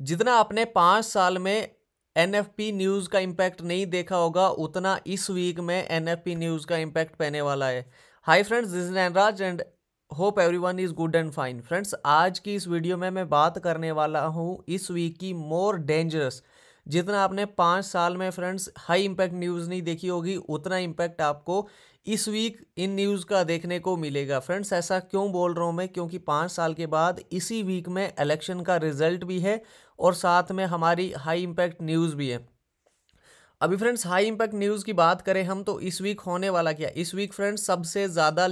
जितना आपने पाँच साल में एन एफ पी न्यूज़ का इम्पैक्ट नहीं देखा होगा उतना इस वीक में एन एफ पी न्यूज़ का इम्पैक्ट पहने वाला है hi friends this Nainraj and hope everyone is good and fine friends आज की इस वीडियो में मैं बात करने वाला हूँ इस वीक की मोर डेंजरस जितना आपने पाँच साल में फ्रेंड्स हाई इम्पैक्ट न्यूज़ नहीं देखी होगी उतना इम्पैक्ट आपको इस वीक इन न्यूज़ का देखने को मिलेगा फ्रेंड्स ऐसा क्यों बोल रहा हूँ मैं क्योंकि पाँच साल के बाद इसी वीक में इलेक्शन का रिजल्ट भी है और साथ में हमारी हाई इम्पैक्ट न्यूज़ भी है अभी फ्रेंड्स हाई इम्पैक्ट न्यूज़ की बात करें हम तो इस वीक होने वाला क्या इस वीक फ्रेंड्स सबसे ज़्यादा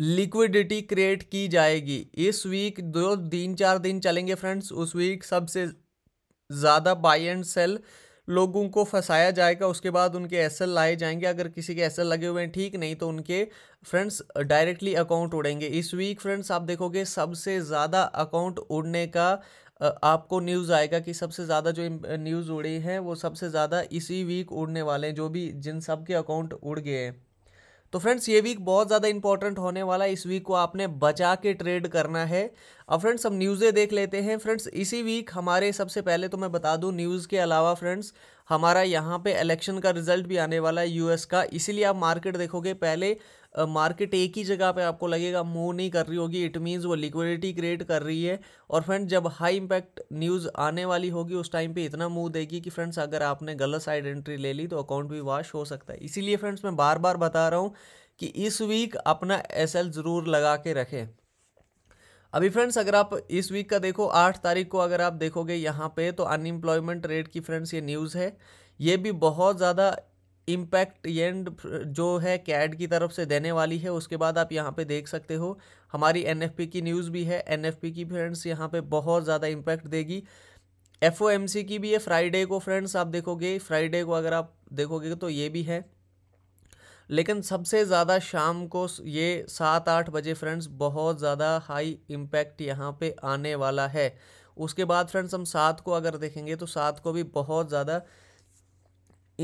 लिक्विडिटी क्रिएट की जाएगी इस वीक दो तीन चार दिन चलेंगे फ्रेंड्स उस वीक सबसे ज़्यादा बाई एंड सेल लोगों को फंसाया जाएगा उसके बाद उनके एस लाए जाएंगे अगर किसी के एस लगे हुए हैं ठीक नहीं तो उनके फ्रेंड्स डायरेक्टली अकाउंट उड़ेंगे इस वीक फ्रेंड्स आप देखोगे सबसे ज़्यादा अकाउंट उड़ने का आपको न्यूज़ आएगा कि सबसे ज़्यादा जो न्यूज़ उड़ी हैं वो सबसे ज़्यादा इसी वीक उड़ने वाले हैं जो भी जिन सब के अकाउंट उड़ गए हैं तो फ्रेंड्स ये वीक बहुत ज़्यादा इंपॉर्टेंट होने वाला है इस वीक को आपने बचा के ट्रेड करना है अब फ्रेंड्स हम न्यूज़ें देख लेते हैं फ्रेंड्स इसी वीक हमारे सबसे पहले तो मैं बता दूं न्यूज़ के अलावा फ्रेंड्स हमारा यहाँ पे इलेक्शन का रिजल्ट भी आने वाला है यूएस का इसीलिए आप मार्केट देखोगे पहले मार्केट एक ही जगह पे आपको लगेगा मूव नहीं कर रही होगी इट मीन्स वो लिक्विडिटी क्रिएट कर रही है और फ्रेंड्स जब हाई इम्पैक्ट न्यूज़ आने वाली होगी उस टाइम पे इतना मूव देगी कि फ्रेंड्स अगर आपने गलत साइड एंट्री ले ली तो अकाउंट भी वॉश हो सकता है इसीलिए फ्रेंड्स मैं बार बार बता रहा हूँ कि इस वीक अपना एस ज़रूर लगा के रखें अभी फ्रेंड्स अगर आप इस वीक का देखो आठ तारीख को अगर आप देखोगे यहाँ पे तो अनएम्प्लॉयमेंट रेट की फ्रेंड्स ये न्यूज़ है ये भी बहुत ज़्यादा इम्पैक्ट एंड जो है कैड की तरफ से देने वाली है उसके बाद आप यहाँ पे देख सकते हो हमारी एन की न्यूज़ भी है एन की फ्रेंड्स यहाँ पर बहुत ज़्यादा इम्पैक्ट देगी एफ की भी है फ्राइडे को फ्रेंड्स आप देखोगे फ्राइडे को अगर आप देखोगे तो ये भी है लेकिन सबसे ज़्यादा शाम को ये सात आठ बजे फ्रेंड्स बहुत ज़्यादा हाई इम्पैक्ट यहाँ पे आने वाला है उसके बाद फ्रेंड्स हम सात को अगर देखेंगे तो सात को भी बहुत ज़्यादा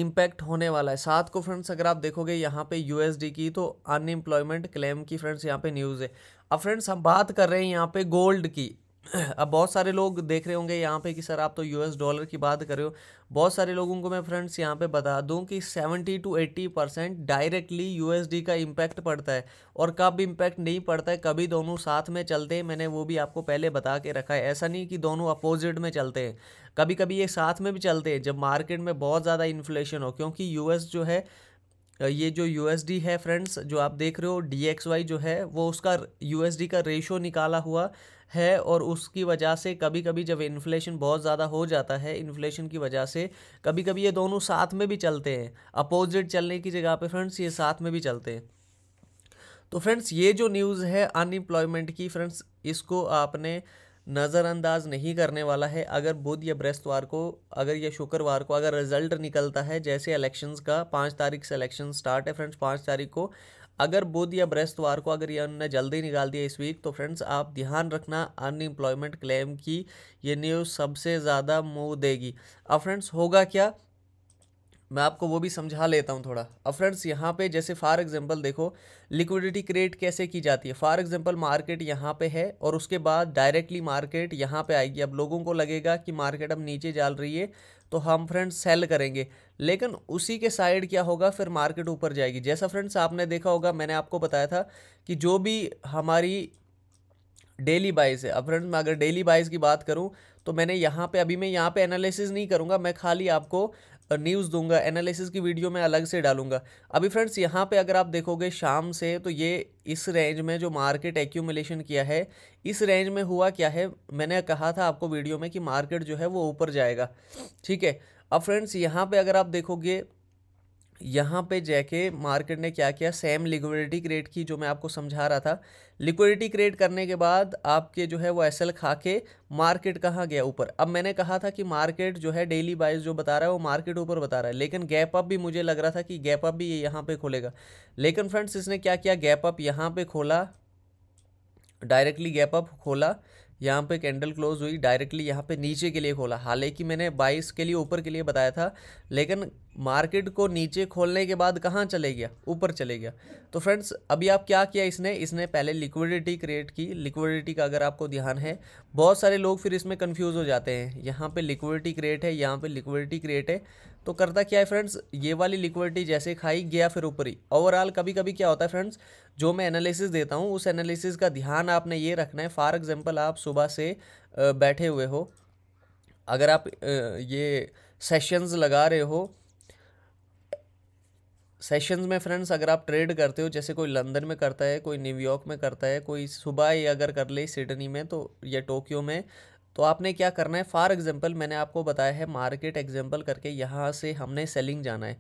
इम्पैक्ट होने वाला है सात को फ्रेंड्स अगर आप देखोगे यहाँ पे यूएसडी की तो अनएम्प्लॉयमेंट क्लेम की फ्रेंड्स यहाँ पे न्यूज़ है अब फ्रेंड्स हम बात कर रहे हैं यहाँ पे गोल्ड की अब बहुत सारे लोग देख रहे होंगे यहाँ पे कि सर आप तो यूएस डॉलर की बात कर रहे हो बहुत सारे लोगों को मैं फ्रेंड्स यहाँ पे बता दूँ कि seventy two eighty percent directly USD का इम्पैक्ट पड़ता है और कब इम्पैक्ट नहीं पड़ता है कभी दोनों साथ में चलते हैं मैंने वो भी आपको पहले बता के रखा है ऐसा नहीं कि दोनों अपोजिट में चलते हैं कभी कभी ये साथ में भी चलते हैं जब मार्केट में बहुत ज़्यादा इन्फ्लेशन हो क्योंकि यूएस जो है ये जो यू है फ्रेंड्स जो आप देख रहे हो डी जो है वो उसका यू का रेशो निकाला हुआ है और उसकी वजह से कभी कभी जब इन्फ्लेशन बहुत ज़्यादा हो जाता है इन्फ्लेशन की वजह से कभी कभी ये दोनों साथ में भी चलते हैं अपोजिट चलने की जगह पे फ्रेंड्स ये साथ में भी चलते हैं तो फ्रेंड्स ये जो न्यूज़ है अनएम्प्लॉयमेंट की फ्रेंड्स इसको आपने नज़रअंदाज नहीं करने वाला है अगर बुध या बृहस्पतिवार को अगर या शुक्रवार को अगर रिजल्ट निकलता है जैसे इलेक्शंस का पाँच तारीख से इलेक्शन स्टार्ट है फ्रेंड्स पाँच तारीख को अगर बुध या बृहस्पतिवार को अगर ये उन्होंने जल्दी निकाल दिया इस वीक तो फ्रेंड्स आप ध्यान रखना अनएम्प्लॉयमेंट क्लेम की ये न्यूज़ सबसे ज़्यादा मुँह देगी अब फ्रेंड्स होगा क्या मैं आपको वो भी समझा लेता हूँ थोड़ा अब फ्रेंड्स यहाँ पे जैसे फॉर एग्जांपल देखो लिक्विडिटी क्रिएट कैसे की जाती है फॉर एग्जांपल मार्केट यहाँ पे है और उसके बाद डायरेक्टली मार्केट यहाँ पे आएगी अब लोगों को लगेगा कि मार्केट अब नीचे जा रही है तो हम फ्रेंड्स सेल करेंगे लेकिन उसी के साइड क्या होगा फिर मार्केट ऊपर जाएगी जैसा फ्रेंड्स आपने देखा होगा मैंने आपको बताया था कि जो भी हमारी डेली बाइज है अब फ्रेंड्स मैं अगर डेली बाइज़ की बात करूँ तो मैंने यहाँ पे अभी मैं यहाँ पे एनालिसिस नहीं करूँगा मैं खाली आपको न्यूज़ दूंगा एनालिसिस की वीडियो मैं अलग से डालूंगा अभी फ्रेंड्स यहाँ पे अगर आप देखोगे शाम से तो ये इस रेंज में जो मार्केट एक्यूमलेशन किया है इस रेंज में हुआ क्या है मैंने कहा था आपको वीडियो में कि मार्केट जो है वो ऊपर जाएगा ठीक है अब फ्रेंड्स यहाँ पर अगर आप देखोगे यहाँ पे जाके मार्केट ने क्या किया सेम लिक्विडिटी क्रिएट की जो मैं आपको समझा रहा था लिक्विडिटी क्रिएट करने के बाद आपके जो है वो एस खा के मार्केट कहाँ गया ऊपर अब मैंने कहा था कि मार्केट जो है डेली बाइज जो बता रहा है वो मार्केट ऊपर बता रहा है लेकिन गैप अप भी मुझे लग रहा था कि गैप अप भी ये यहाँ पर खोलेगा लेकिन फ्रेंड्स इसने क्या किया गैप अप यहाँ पर खोला डायरेक्टली गैप अप खोला यहाँ पे कैंडल क्लोज हुई डायरेक्टली यहाँ पे नीचे के लिए खोला हालांकि मैंने 22 के लिए ऊपर के लिए बताया था लेकिन मार्केट को नीचे खोलने के बाद कहाँ चले गया ऊपर चले गया तो फ्रेंड्स अभी आप क्या किया इसने इसने पहले लिक्विडिटी क्रिएट की लिक्विडिटी का अगर आपको ध्यान है बहुत सारे लोग फिर इसमें कंफ्यूज हो जाते हैं यहाँ पे लिक्विडिटी क्रिएट है यहाँ पे लिक्विडिटी क्रिएट है तो करता क्या है फ्रेंड्स ये वाली लिक्विडिटी जैसे खाई गया फिर ऊपर ही ओवरऑल कभी कभी क्या होता है फ्रेंड्स जो मैं एनालिसिस देता हूँ उस एनालिसिस का ध्यान आपने ये रखना है फॉर एग्जाम्पल आप सुबह से बैठे हुए हो अगर आप ये सेशंस लगा रहे हो सेशंस में फ्रेंड्स अगर आप ट्रेड करते हो जैसे कोई लंदन में करता है कोई न्यूयॉर्क में करता है कोई सुबह ही अगर कर ले सिडनी में तो या टोक्यो में तो आपने क्या करना है फॉर एग्जांपल मैंने आपको बताया है मार्केट एग्जांपल करके यहाँ से हमने सेलिंग जाना है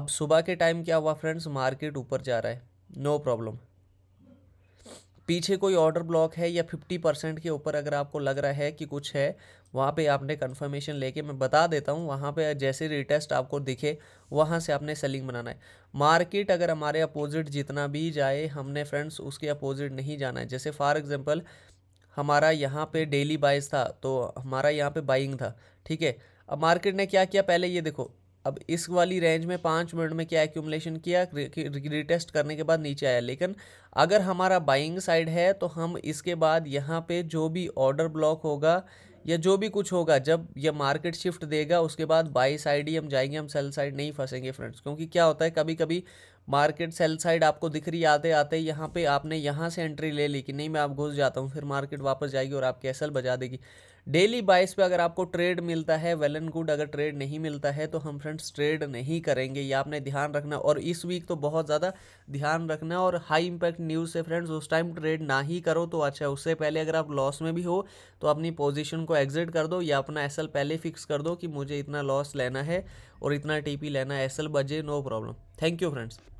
अब सुबह के टाइम क्या हुआ फ्रेंड्स मार्केट ऊपर जा रहा है नो no प्रॉब्लम पीछे कोई ऑर्डर ब्लॉक है या फिफ्टी परसेंट के ऊपर अगर आपको लग रहा है कि कुछ है वहाँ पे आपने कंफर्मेशन लेके मैं बता देता हूँ वहाँ पे जैसे रिटेस्ट आपको दिखे वहाँ से आपने सेलिंग बनाना है मार्केट अगर हमारे अपोजिट जितना भी जाए हमने फ्रेंड्स उसके अपोजिट नहीं जाना है जैसे फॉर एग्जाम्पल हमारा यहाँ पर डेली बाइज था तो हमारा यहाँ पर बाइंग था ठीक है अब मार्केट ने क्या किया पहले ये देखो अब इस वाली रेंज में पाँच मिनट में क्या एक्यूमलेशन किया रिटेस्ट करने के बाद नीचे आया लेकिन अगर हमारा बाइंग साइड है तो हम इसके बाद यहाँ पे जो भी ऑर्डर ब्लॉक होगा या जो भी कुछ होगा जब यह मार्केट शिफ्ट देगा उसके बाद बाई साइड ही हम जाएंगे हम सेल साइड नहीं फंसेंगे फ्रेंड्स क्योंकि क्या होता है कभी कभी मार्केट सेल साइड आपको दिख रही आते आते यहाँ पे आपने यहाँ से एंट्री ले ली कि नहीं मैं आप घुस जाता हूँ फिर मार्केट वापस जाएगी और आपकी एसल बजा देगी डेली बाइस पे अगर आपको ट्रेड मिलता है वेल एंड गुड अगर ट्रेड नहीं मिलता है तो हम फ्रेंड्स ट्रेड नहीं करेंगे ये आपने ध्यान रखना और इस वीक तो बहुत ज़्यादा ध्यान रखना और हाई इम्पैक्ट न्यूज़ से फ्रेंड्स उस टाइम ट्रेड ना ही करो तो अच्छा उससे पहले अगर आप लॉस में भी हो तो अपनी पोजिशन को एग्जिट कर दो या अपना एस पहले फिक्स कर दो कि मुझे इतना लॉस लेना है और इतना टी लेना है एस बजे no problem thank you friends